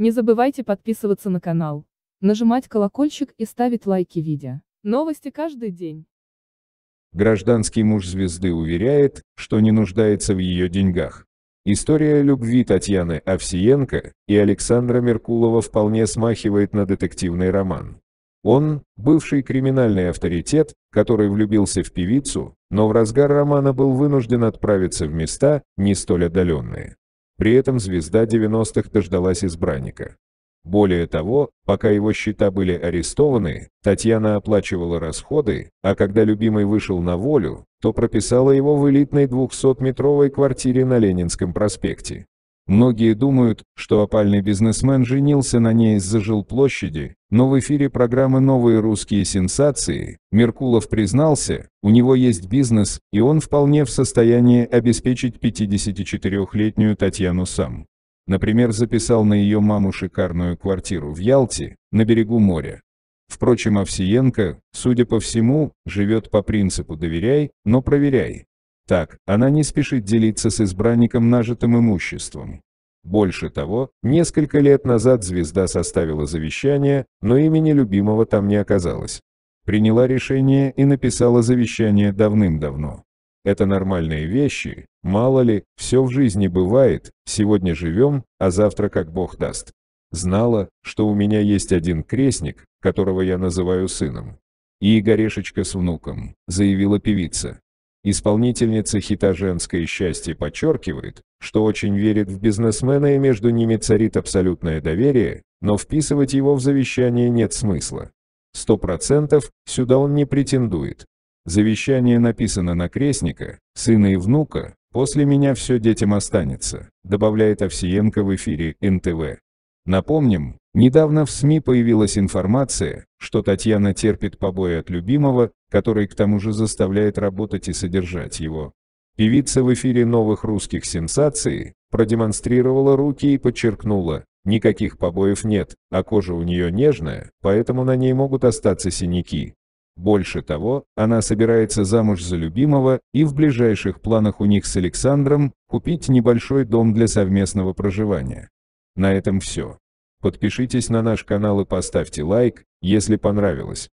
Не забывайте подписываться на канал, нажимать колокольчик и ставить лайки видео. Новости каждый день. Гражданский муж звезды уверяет, что не нуждается в ее деньгах. История любви Татьяны Овсиенко и Александра Меркулова вполне смахивает на детективный роман. Он – бывший криминальный авторитет, который влюбился в певицу, но в разгар романа был вынужден отправиться в места, не столь отдаленные. При этом звезда 90-х дождалась избранника. Более того, пока его счета были арестованы, Татьяна оплачивала расходы, а когда любимый вышел на волю, то прописала его в элитной 200-метровой квартире на Ленинском проспекте. Многие думают, что опальный бизнесмен женился на ней из-за жилплощади, но в эфире программы «Новые русские сенсации» Меркулов признался, у него есть бизнес, и он вполне в состоянии обеспечить 54-летнюю Татьяну сам. Например, записал на ее маму шикарную квартиру в Ялте, на берегу моря. Впрочем, Овсиенко, судя по всему, живет по принципу «доверяй, но проверяй». Так, она не спешит делиться с избранником нажитым имуществом. Больше того, несколько лет назад звезда составила завещание, но имени любимого там не оказалось. Приняла решение и написала завещание давным-давно. Это нормальные вещи, мало ли, все в жизни бывает, сегодня живем, а завтра как Бог даст. Знала, что у меня есть один крестник, которого я называю сыном. И Игорешечка с внуком, заявила певица. Исполнительница хита «Женское счастье» подчеркивает, что очень верит в бизнесмена и между ними царит абсолютное доверие, но вписывать его в завещание нет смысла. Сто процентов сюда он не претендует. Завещание написано на крестника, сына и внука, после меня все детям останется, добавляет Овсиенко в эфире НТВ. Напомним, Недавно в СМИ появилась информация, что Татьяна терпит побои от любимого, который к тому же заставляет работать и содержать его. Певица в эфире новых русских сенсаций продемонстрировала руки и подчеркнула, никаких побоев нет, а кожа у нее нежная, поэтому на ней могут остаться синяки. Больше того, она собирается замуж за любимого, и в ближайших планах у них с Александром купить небольшой дом для совместного проживания. На этом все. Подпишитесь на наш канал и поставьте лайк, если понравилось.